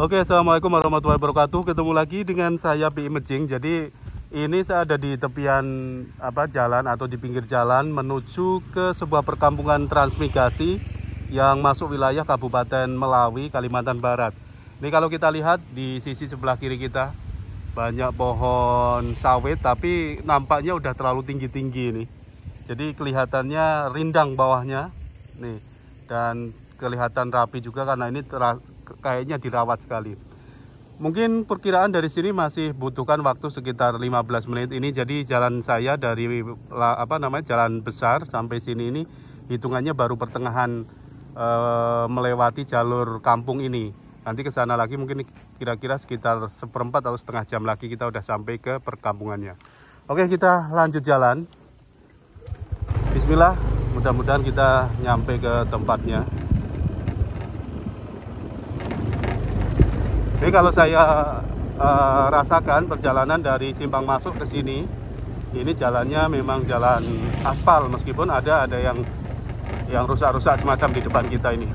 Oke, Assalamualaikum warahmatullahi wabarakatuh. Ketemu lagi dengan saya Pi Imaging. Jadi ini saya ada di tepian apa jalan atau di pinggir jalan menuju ke sebuah perkampungan transmigrasi yang masuk wilayah Kabupaten Melawi, Kalimantan Barat. Ini kalau kita lihat di sisi sebelah kiri kita banyak pohon sawit tapi nampaknya udah terlalu tinggi-tinggi ini. Jadi kelihatannya rindang bawahnya. Nih. Dan kelihatan rapi juga karena ini kayaknya dirawat sekali. Mungkin perkiraan dari sini masih butuhkan waktu sekitar 15 menit ini. Jadi jalan saya dari apa namanya jalan besar sampai sini ini hitungannya baru pertengahan e, melewati jalur kampung ini. Nanti ke sana lagi mungkin kira-kira sekitar seperempat atau setengah jam lagi kita udah sampai ke perkampungannya. Oke kita lanjut jalan. Bismillah, mudah-mudahan kita nyampe ke tempatnya. Jadi kalau saya uh, rasakan perjalanan dari simpang masuk ke sini, ini jalannya memang jalan aspal meskipun ada ada yang yang rusak-rusak semacam di depan kita ini.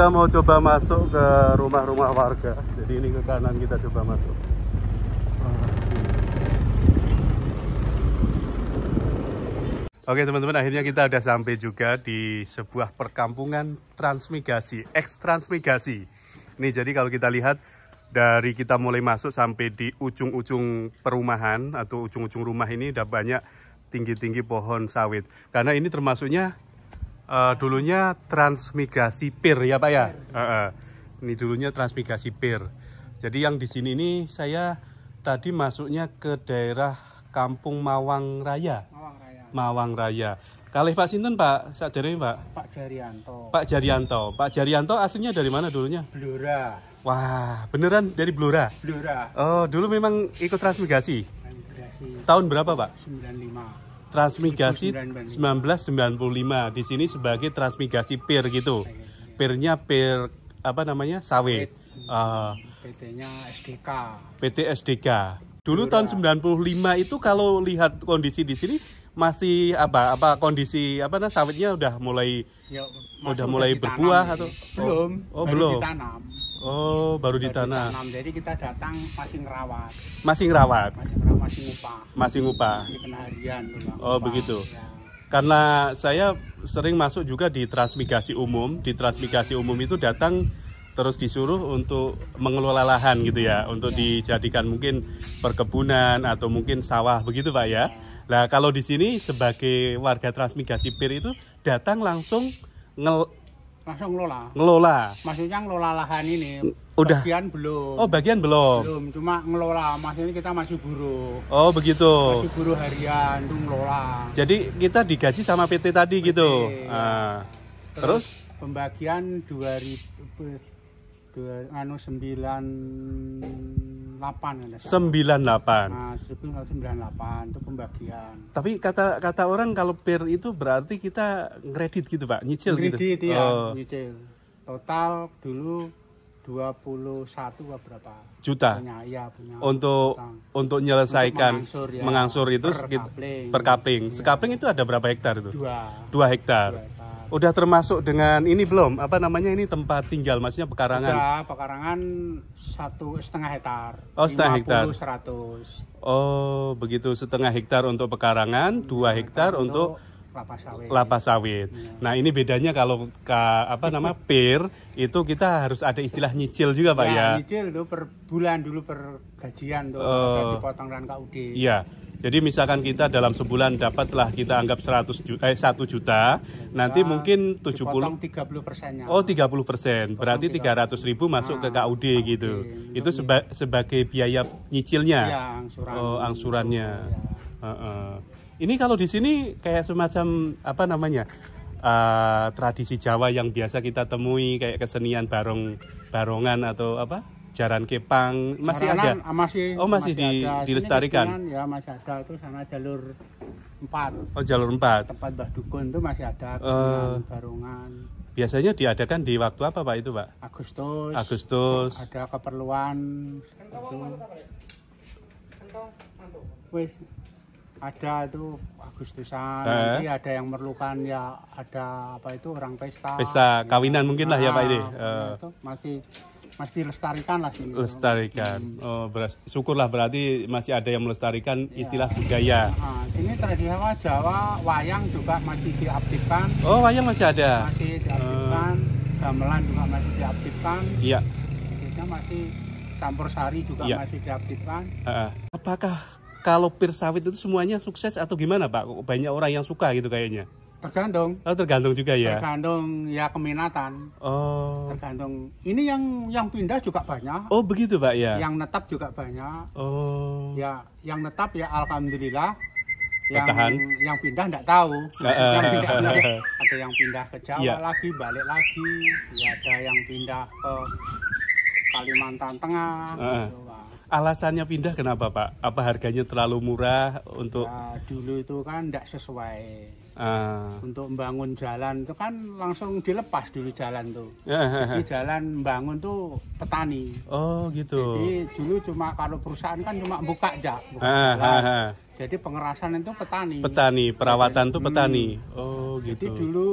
kita mau coba masuk ke rumah-rumah warga jadi ini ke kanan kita coba masuk Oke teman-teman akhirnya kita sudah sampai juga di sebuah perkampungan transmigrasi, ekstransmigrasi. Ini jadi kalau kita lihat dari kita mulai masuk sampai di ujung-ujung perumahan atau ujung-ujung rumah ini udah banyak tinggi-tinggi pohon sawit. Karena ini termasuknya uh, dulunya transmigrasi pir ya Pak ya. Uh, uh. Ini dulunya transmigrasi pir. Jadi yang di sini ini saya tadi masuknya ke daerah Kampung Mawang Raya. Mawang Raya. Mawang Raya. Kalih Pak Sinten Pak, dari Pak? Pak Jarianto. Pak Jarianto. Pak Jarianto aslinya dari mana dulunya? Blora. Wah, beneran dari Blora? Blora. Oh, dulu memang ikut transmigrasi? Transmigrasi. Tahun berapa Pak? 95. Transmigrasi 1995 di sini sebagai transmigrasi pir gitu. Pirnya pir apa namanya? Sawe. Uh, ah. PT-nya SDK. PT SDK. Dulu tahun 95 itu kalau lihat kondisi di sini masih apa apa kondisi apa nah sawitnya udah mulai ya, udah mulai berbuah atau belum oh, oh belum Oh, baru, di tanah. Jadi kita datang masih ngerawat. Masih ngerawat. Masih ngerawat, masih ngupah. Masih ngupah. Di harian tuh, Oh, begitu. Ya. Karena saya sering masuk juga di transmigrasi umum. Di transmigrasi umum itu datang terus disuruh untuk mengelola lahan gitu ya, untuk ya. dijadikan mungkin perkebunan atau mungkin sawah begitu Pak ya. Nah, kalau di sini sebagai warga transmigrasi PIR itu datang langsung langsung ngelola. Ngelola. Maksudnya ngelola lahan ini. Udah. Bagian belum. Oh, bagian belum. Belum, cuma ngelola. Maksudnya kita masih buruh. Oh, begitu. Masih buruh harian itu ngelola. Jadi kita digaji sama PT tadi PT. gitu. Nah. Terus, Terus pembagian ribu dua, anu sembilan 98 98 nah, 1998 itu pembagian tapi kata kata orang kalau per itu berarti kita ngredit gitu Pak nyicil kredit, gitu ya, oh. nyicil total dulu 21 apa berapa juta punya, ya, punya untuk utang. untuk menyelesaikan untuk mengangsur, ya, mengangsur itu per sekit, kapling. per kaping. Iya. Sekaping itu ada berapa hektar itu? Dua. Dua Dua hektar udah termasuk dengan ini belum apa namanya ini tempat tinggal maksudnya pekarangan udah, pekarangan satu setengah hektar oh setengah hektar oh begitu setengah hektar untuk pekarangan dua hektar, untuk, untuk kelapa sawit. Kelapa sawit. Ya. Nah, ini bedanya kalau ke, apa nama pir itu kita harus ada istilah nyicil juga, Pak ya. ya. nyicil itu per bulan dulu per gajian tuh uh, dipotong ran KUD. Iya. Jadi misalkan kita dalam sebulan dapatlah kita anggap 100 juta, eh, 1 juta, juta nanti mungkin 70 30 persennya. Oh 30 persen, berarti 300 ribu masuk nah, ke ah, KUD KUD gitu. Itu seba, sebagai biaya nyicilnya, ya, angsuran, oh, angsurannya. Ya. Uh -uh. Ini kalau di sini kayak semacam apa namanya? Uh, tradisi Jawa yang biasa kita temui kayak kesenian barong barongan atau apa jaran kepang masih Jaranan, ada ah, masih oh masih, masih di, ada. dilestarikan kesenian, ya masih ada itu sana jalur empat oh jalur empat tempat Mbah Dukun itu masih ada uh, barongan biasanya diadakan di waktu apa pak itu pak Agustus Agustus ada keperluan itu. wes ada itu Agustusan eh. nanti ada yang merlukan ya ada apa itu orang pesta pesta gitu. kawinan mungkin lah ya pak ini uh. Ah, eh. masih masih dilestarikan lah sih lestarikan hmm. oh beras syukurlah berarti masih ada yang melestarikan ya. istilah budaya nah, ini tradisi Jawa wayang juga masih diaktifkan oh wayang masih ada masih diaktifkan uh. gamelan juga masih diaktifkan iya masih campur sari juga ya. masih diaktifkan uh. apakah kalau pir sawit itu semuanya sukses atau gimana Pak? Banyak orang yang suka gitu kayaknya. Tergantung. Oh, tergantung juga ya. Tergantung ya keminatan. Oh. Tergantung. Ini yang yang pindah juga banyak. Oh, begitu, Pak ya. Yang netap juga banyak. Oh. Ya, yang netap ya alhamdulillah. Yang yang pindah enggak tahu. Uh, yang pindah, uh, uh, ada yang pindah ke Jawa yeah. lagi, balik lagi. Ya ada yang pindah ke Kalimantan Tengah uh. gitu. Alasannya pindah kenapa Pak? Apa harganya terlalu murah untuk? Ya, dulu itu kan tidak sesuai. Uh. Untuk membangun jalan itu kan langsung dilepas dulu jalan tuh. Ya, ya, ya. Jadi jalan bangun tuh petani. Oh gitu. Jadi dulu cuma kalau perusahaan kan cuma buka aja. Buka uh. Jadi pengerasan itu petani. Petani, perawatan hmm. oh, Jadi, tuh petani. Hmm. Oh gitu. Jadi dulu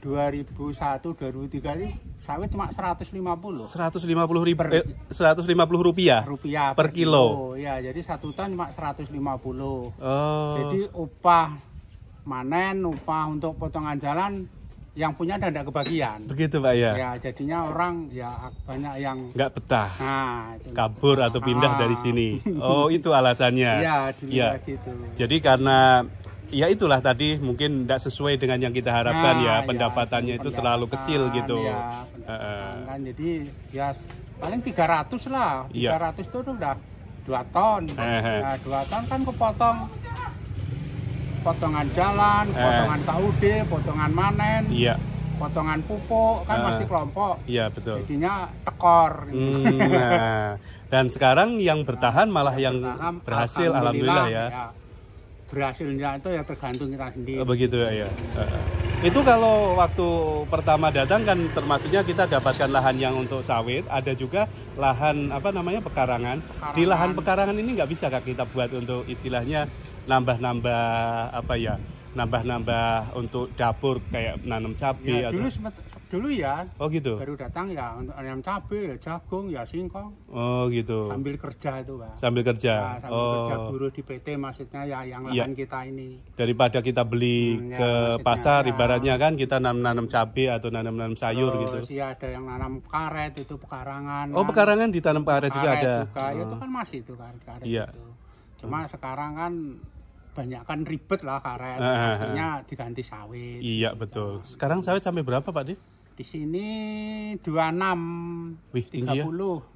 2001 2003 ini sawit cuma 150 150 ribu per, eh, 150 rupiah, rupiah per, kilo. kilo ya jadi satu ton cuma 150 oh. jadi upah manen upah untuk potongan jalan yang punya dan tidak kebagian begitu pak ya ya jadinya orang ya banyak yang nggak betah nah, itu. kabur atau pindah ah. dari sini oh itu alasannya Iya, ya. gitu jadi karena ya itulah tadi mungkin tidak sesuai dengan yang kita harapkan ya, nah, ya pendapatannya ya, itu, pendapatan, terlalu kecil gitu. Ya, uh, kan jadi ya paling 300 lah. Iya. tiga 300 itu udah 2 ton. Eh, nah, 2 ton kan kepotong potongan jalan, eh. potongan taude, potongan manen. Iya. Potongan pupuk kan uh, masih kelompok. Iya, betul. Jadinya tekor gitu. Hmm, nah, dan sekarang yang bertahan malah yang, yang bertahan, berhasil alhamdulillah, alhamdulillah ya. ya berhasilnya itu ya tergantung kita sendiri. Oh, begitu ya. ya. Eh, eh. Itu kalau waktu pertama datang kan termasuknya kita dapatkan lahan yang untuk sawit, ada juga lahan apa namanya pekarangan. pekarangan. Di lahan pekarangan ini nggak bisa kak kita buat untuk istilahnya nambah-nambah apa ya, nambah-nambah untuk dapur kayak nanam cabai ya, atau. Dulu sempat, dulu ya oh gitu baru datang ya untuk ayam cabe ya jagung ya singkong oh gitu sambil kerja itu pak sambil kerja ya, sambil oh. kerja buruh di PT maksudnya ya yang ya. lahan ya. kita ini daripada kita beli hmm, ya, ke pasar ya. ibaratnya kan kita nanam nanam cabe atau nanam nanam sayur Terus, gitu si ya, ada yang nanam karet itu pekarangan oh pekarangan ditanam karet, karet juga ada juga. Oh. Ya, itu oh. kan masih itu karet karet ya. itu cuma hmm. sekarang kan banyak kan ribet lah karet, ah, ah, ah. akhirnya diganti sawit. Iya betul. Gitu. Sekarang sawit sampai berapa Pak Di? Di sini 26 Wih, 30. Tinggi ya?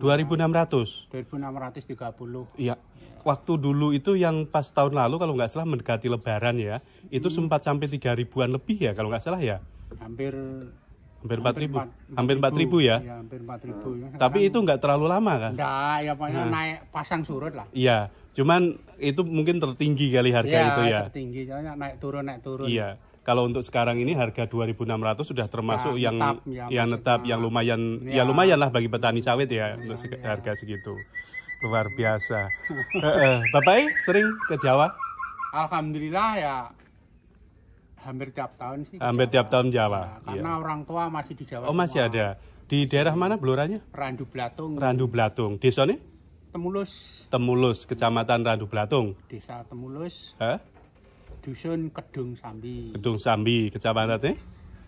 2600. 2630. Iya. Waktu dulu itu yang pas tahun lalu kalau nggak salah mendekati lebaran ya, hmm. itu sempat sampai tiga ribuan lebih ya kalau nggak salah ya. Hampir hampir empat ribu Hampir empat ribu ya. ya. hampir 4000. Hmm. Tapi kan itu nggak terlalu lama kan? Enggak, ya pokoknya nah. naik pasang surut lah. Iya. Cuman itu mungkin tertinggi kali harga ya, itu ya. tertinggi, soalnya naik turun naik turun. Iya kalau untuk sekarang ini harga 2.600 sudah termasuk ya, yang tetap, ya, yang tetap yang lumayan ya, ya lumayan lah bagi petani sawit ya, ya untuk se ya. harga segitu luar biasa. Eh, eh, Bapak eh, sering ke Jawa? Alhamdulillah ya hampir tiap tahun sih. Hampir tiap tahun Jawa. Ya, iya. karena iya. orang tua masih di Jawa. Oh masih semua. ada. Di daerah mana beloranya? Randu Blatung. Randu Blatung. Desone? Temulus. Temulus, Kecamatan Randu Blatung. Desa Temulus. Hah? Dusun Kedung Sambi. Kedung Sambi, kecamatan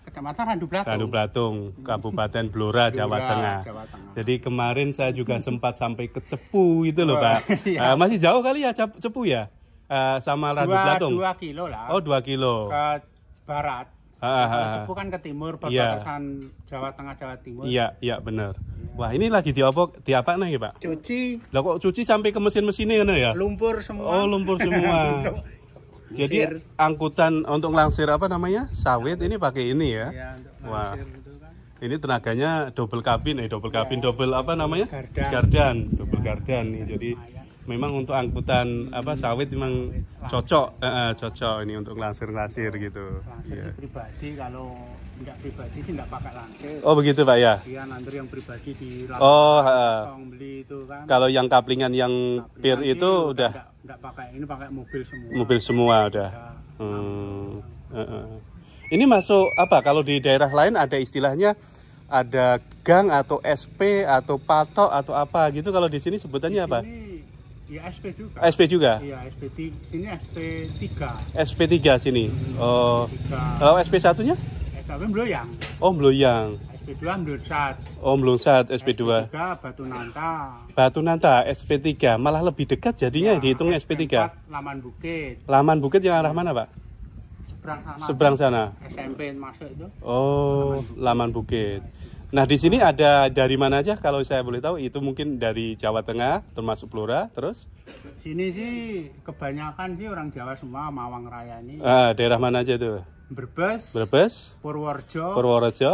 Kecamatan Randu Blatung. Randu Blatung, Kabupaten Blora, Jawa, Tengah. Jawa Tengah. Jadi kemarin saya juga sempat sampai ke Cepu itu loh, Pak. Iya. Uh, masih jauh kali ya Cepu ya? Uh, sama Randu Blatung. 2 kilo lah. Oh, dua kilo. Ke barat. Ah, Cepu kan ke timur, iya. perbatasan yeah. Jawa Tengah, Jawa Timur. Iya, iya benar. Yeah. Wah, ini lagi diopok, diapa nih, Pak? Cuci. Lah kok cuci sampai ke mesin-mesinnya ya? Lumpur semua. Oh, lumpur semua. Jadi angkutan untuk langsir apa namanya? Sawit ini pakai ini ya. Iya, Wah. Kan. Ini tenaganya double kabin eh double kabin iya. double apa namanya? Gardan. Double ya, gardan nih. Jadi memang untuk angkutan apa sawit memang cocok eh, eh, cocok ini untuk langsir-langsir iya. gitu. Langsir pribadi kalau enggak pribadi sih enggak pakai langsir. Oh begitu Pak ya? Iya nanti yang pribadi di Oh. Uh, beli itu kan. Kalau yang kaplingan yang kaplingan pir itu udah. Enggak, enggak pakai ini pakai mobil semua. Mobil semua iya. udah. hmm. Uh -uh. Ini masuk apa? Kalau di daerah lain ada istilahnya ada gang atau SP atau patok atau apa gitu. Kalau di sini sebutannya di sini, apa? Ya SP juga. SP juga. Iya, SP sini SP 3. SP 3 sini. Hmm, oh. Kalau SP satunya? tapi Bloyang. Oh, Bloyang. SP2 saat Oh, Mlonsat SP2. SP3 Batu Nanta. Batu Nanta SP3 malah lebih dekat jadinya ya, dihitung SP3. Laman Bukit. Laman Bukit yang arah mana, Pak? Seberang sana. Seberang sana. SMP masuk itu. Oh, Laman Bukit. Nah, di sini ada dari mana aja kalau saya boleh tahu? Itu mungkin dari Jawa Tengah termasuk Blora, terus? Sini sih kebanyakan sih orang Jawa semua Mawang Raya ini. Ah, daerah mana aja tuh? Brebes. Brebes. Purworejo. Purworejo.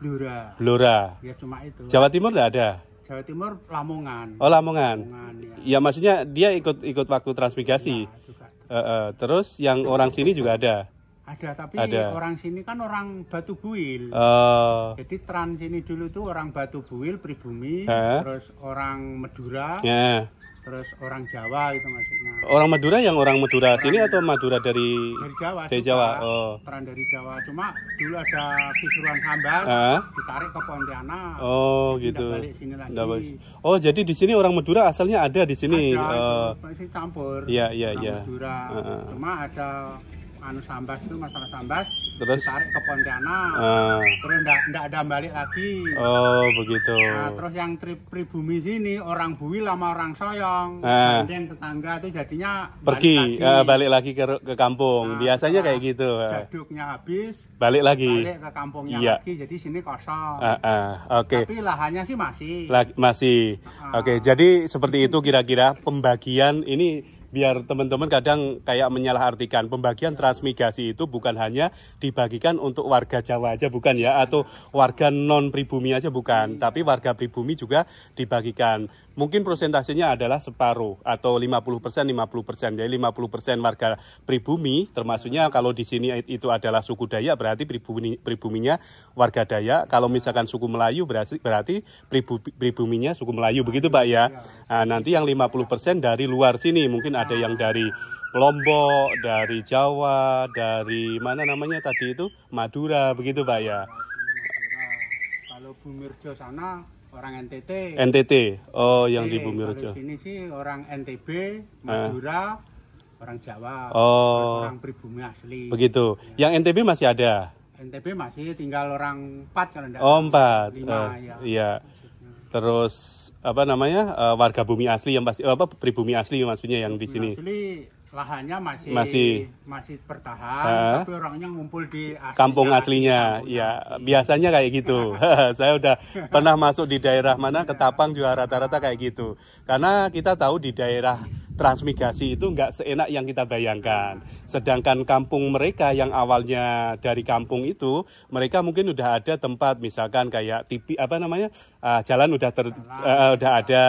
Blora. Blora. Ya cuma itu. Jawa Timur tidak ada. Jawa Timur Lamongan. Oh Lamongan. Lamongan ya. ya maksudnya dia ikut ikut waktu transmigrasi. Ya, juga. E -e. terus yang orang sini juga ada. Ada tapi ada. orang sini kan orang Batu Buil. Oh. Jadi trans sini dulu tuh orang Batu Buil pribumi, terus orang Madura. Yeah terus orang Jawa itu maksudnya. Orang Madura yang orang Madura sini sini atau Madura dari dari Jawa? Dari Jawa. Juga, oh. Peran dari Jawa. Cuma dulu ada kisruan Hambal ah? ditarik ke Pontianak. Oh, gitu. Balik sini lagi. Oh, jadi di sini orang Madura asalnya ada di sini. Ada, uh, itu, campur. Iya, iya, iya. Madura. Uh -uh. Cuma ada anu sambas itu masalah sambas terus tarik ke Pontianak uh. terus enggak enggak ada balik lagi oh begitu nah, terus yang tri, pribumi sini orang Buwi lama orang Soyong uh. Ah. yang tetangga itu jadinya pergi balik lagi, uh, balik lagi ke, ke kampung nah, biasanya kayak gitu eh. jaduknya habis balik lagi balik ke kampungnya iya. lagi jadi sini kosong uh, uh, oke okay. tapi lahannya sih masih La masih uh. oke okay, jadi seperti itu kira-kira pembagian ini biar teman-teman kadang kayak menyalahartikan pembagian transmigrasi itu bukan hanya dibagikan untuk warga Jawa aja bukan ya atau warga non pribumi aja bukan iya. tapi warga pribumi juga dibagikan mungkin prosentasenya adalah separuh atau 50 persen 50 persen jadi 50 persen warga pribumi termasuknya kalau di sini itu adalah suku Dayak berarti pribumi, pribuminya warga Dayak kalau misalkan suku Melayu berarti, berarti pribuminya suku Melayu begitu Pak ya iya. nah, nanti yang 50 persen dari luar sini mungkin ada yang dari Lombok, dari Jawa, dari mana namanya tadi itu Madura begitu Pak ya. Kalau Bumirjo sana Orang NTT. NTT. Oh, NTT. yang di Bumi Rejo. ini sih orang NTB, eh. Madura, eh. orang Jawa, oh. orang pribumi asli. Begitu. Ya. Yang NTB masih ada? NTB masih tinggal orang 4 kalau enggak. Oh, 4. 5 uh, ya. Iya. Terus apa namanya? Uh, warga bumi asli yang pasti apa pribumi asli maksudnya yang di sini. Asli lahannya masih masih, masih bertahan uh, tapi orangnya ngumpul di aslinya, kampung aslinya ya asli. biasanya kayak gitu saya udah pernah masuk di daerah mana ketapang juga rata-rata kayak gitu karena kita tahu di daerah transmigrasi itu nggak seenak yang kita bayangkan sedangkan kampung mereka yang awalnya dari kampung itu mereka mungkin udah ada tempat misalkan kayak tipi apa namanya uh, jalan udah ter, uh, udah ada,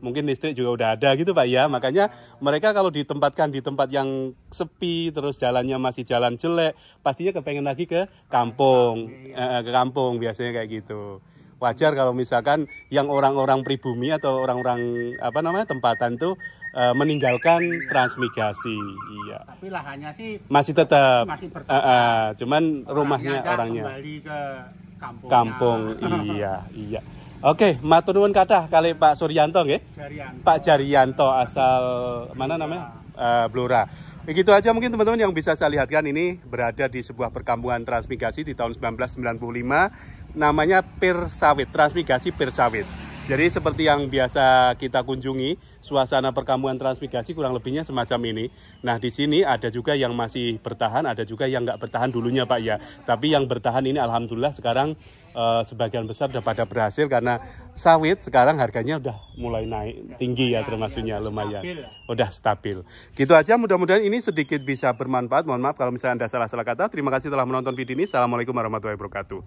mungkin listrik juga udah ada gitu Pak ya. Makanya mereka kalau ditempatkan di tempat yang sepi terus jalannya masih jalan jelek, pastinya kepengen lagi ke kampung, uh, ke kampung biasanya kayak gitu. Wajar kalau misalkan yang orang-orang pribumi atau orang-orang apa namanya tempatan tuh uh, meninggalkan transmigrasi. Iya. Tapi lahannya sih masih tetap masih uh, uh, cuman rumahnya orangnya kembali ke kampungnya. kampung iya iya Oke, matur nuwun kathah kali Pak Suryanto nggih. Pak Jarianto asal mana namanya? Uh, Blora. Begitu aja mungkin teman-teman yang bisa saya lihatkan ini berada di sebuah perkampungan transmigrasi di tahun 1995 namanya Pir Sawit, transmigrasi Sawit. Jadi seperti yang biasa kita kunjungi, suasana perkampungan transmigrasi kurang lebihnya semacam ini. Nah di sini ada juga yang masih bertahan, ada juga yang nggak bertahan dulunya Pak ya. Tapi yang bertahan ini alhamdulillah sekarang eh, sebagian besar sudah pada berhasil karena sawit sekarang harganya udah mulai naik tinggi ya termasuknya lumayan. Udah stabil. Gitu aja mudah-mudahan ini sedikit bisa bermanfaat. Mohon maaf kalau misalnya Anda salah-salah kata. Terima kasih telah menonton video ini. Assalamualaikum warahmatullahi wabarakatuh.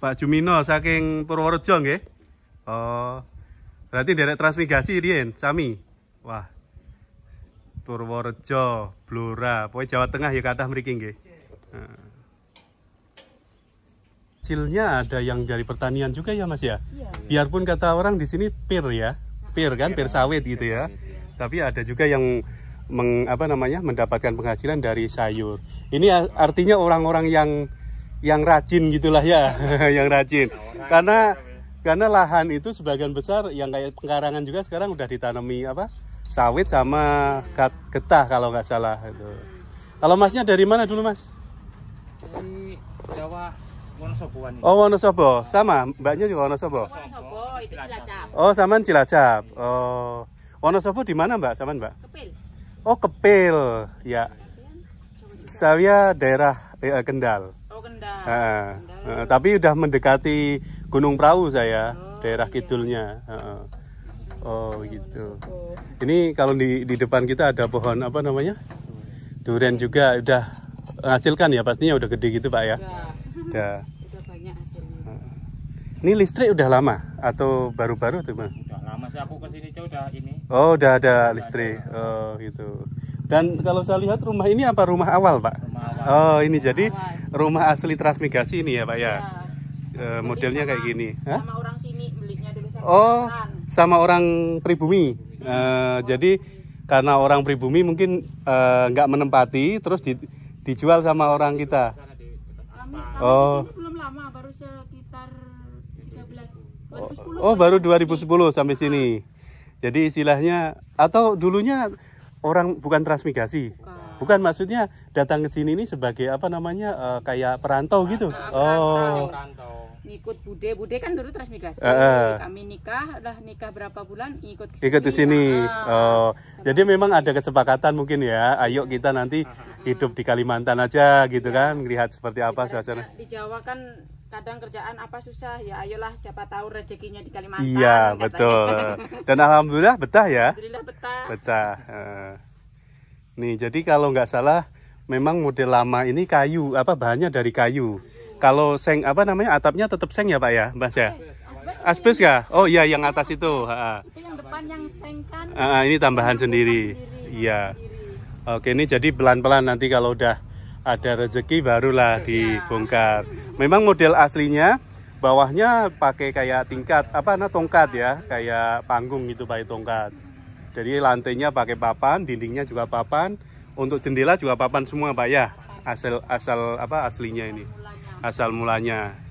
Pak Jumino saking Purworejo nggih. Oh. Berarti derek transmigrasi Rien, sami. Wah. Purworejo, Blora, pokoknya Jawa Tengah ya kata mereka ini. Cilnya ada yang dari pertanian juga ya Mas ya? Iya, iya. Biarpun kata orang di sini pir ya. Pir kan, iya. pir sawit gitu ya. Iya. Tapi ada juga yang meng, apa namanya? mendapatkan penghasilan dari sayur. Ini artinya orang-orang yang yang rajin gitulah ya, yang rajin. Karena karena lahan itu sebagian besar yang kayak pengkarangan juga sekarang udah ditanami apa sawit sama getah kalau nggak salah itu kalau masnya dari mana dulu mas dari Jawa Wonosobo oh Wonosobo sama mbaknya juga Wonosobo Wonosobo itu Cilacap oh sama Cilacap oh Wonosobo di mana mbak sama mbak Kepil oh Kepil ya saya daerah eh, Kendal oh Kendal, tapi udah mendekati Gunung Prau saya oh, daerah okay. kidulnya uh, oh gitu ini kalau di di depan kita ada pohon apa namanya durian juga udah hasilkan ya pastinya udah gede gitu pak ya udah, udah ini listrik udah lama atau baru-baru tuh gimana? Udah lama sih aku kesini aja udah ini. Oh udah ada listrik, oh gitu. Dan kalau saya lihat rumah ini apa rumah awal pak? Rumah awal. Oh ini rumah jadi awal. rumah asli transmigrasi ini ya pak ya? ya Eh, modelnya sama, kayak gini Hah? orang sini belinya dulu sama oh orang. sama orang pribumi hmm. jadi karena orang pribumi mungkin eh, nggak uh, menempati terus di, dijual sama orang kita oh. oh baru sekitar 13 oh baru 2010 sampai sini ah. jadi istilahnya atau dulunya orang bukan transmigrasi bukan Bukan maksudnya datang ke sini ini sebagai apa namanya uh, kayak perantau ah, gitu. Ah, perantau, oh. Perantau. Ngikut bude, bude kan dulu transmigrasi. Uh, ah, Kami nikah, udah nikah berapa bulan ikut ke sini. Ikut ke sini. Nah, oh. Jadi memang ada kesepakatan mungkin ya. Ayo kita nanti hidup di Kalimantan aja gitu ya. kan, lihat seperti apa suasana. Di Jawa kan kadang kerjaan apa susah ya ayolah siapa tahu rezekinya di Kalimantan. Iya, betul. Dan alhamdulillah betah ya. Alhamdulillah betah. Betah. Uh. Nih, jadi kalau nggak salah memang model lama ini kayu, apa bahannya dari kayu. Kalau seng apa namanya atapnya tetap seng ya, Pak ya, Mas ya? Asbes ya? Oh iya, yang atas itu. Ha. Itu yang depan yang seng kan. Ah, ini tambahan sendiri. Iya. Oke, ini jadi pelan-pelan nanti kalau udah ada rezeki barulah iya. dibongkar. Memang model aslinya bawahnya pakai kayak tingkat apa nah tongkat ya, kayak panggung gitu pakai tongkat. Jadi lantainya pakai papan, dindingnya juga papan, untuk jendela juga papan semua Pak ya. Asal asal apa aslinya ini. Asal mulanya.